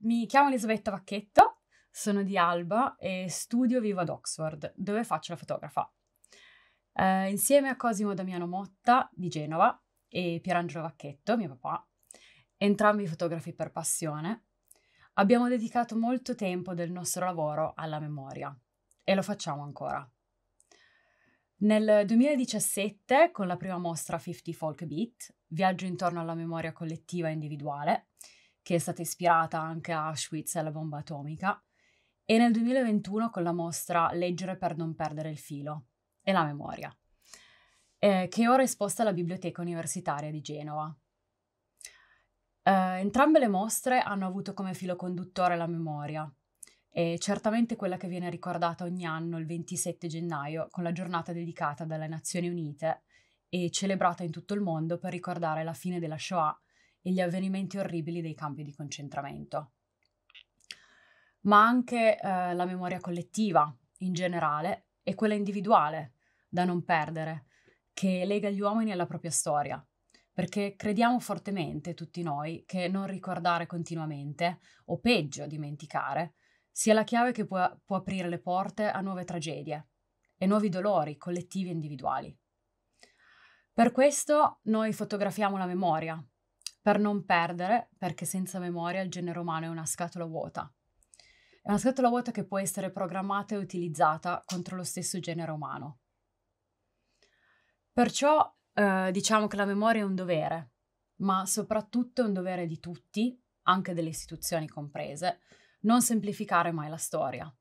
Mi chiamo Elisabetta Vacchetto, sono di Alba e studio vivo ad Oxford, dove faccio la fotografa. Eh, insieme a Cosimo Damiano Motta di Genova e Pierangelo Vacchetto, mio papà, entrambi fotografi per passione, abbiamo dedicato molto tempo del nostro lavoro alla memoria e lo facciamo ancora. Nel 2017, con la prima mostra 50 Folk Beat, Viaggio intorno alla memoria collettiva e individuale, che è stata ispirata anche a Auschwitz e alla bomba atomica, e nel 2021 con la mostra Leggere per non perdere il filo e la memoria, eh, che ora è esposta alla Biblioteca Universitaria di Genova. Eh, entrambe le mostre hanno avuto come filo conduttore la memoria, e certamente quella che viene ricordata ogni anno il 27 gennaio con la giornata dedicata dalle Nazioni Unite e celebrata in tutto il mondo per ricordare la fine della Shoah e gli avvenimenti orribili dei campi di concentramento. Ma anche eh, la memoria collettiva, in generale, e quella individuale, da non perdere, che lega gli uomini alla propria storia, perché crediamo fortemente tutti noi che non ricordare continuamente, o peggio dimenticare, sia la chiave che può, può, aprire le porte a nuove tragedie e nuovi dolori collettivi e individuali. Per questo noi fotografiamo la memoria, per non perdere, perché senza memoria il genere umano è una scatola vuota. È una scatola vuota che può essere programmata e utilizzata contro lo stesso genere umano. Perciò eh, diciamo che la memoria è un dovere, ma soprattutto è un dovere di tutti, anche delle istituzioni comprese, non semplificare mai la storia.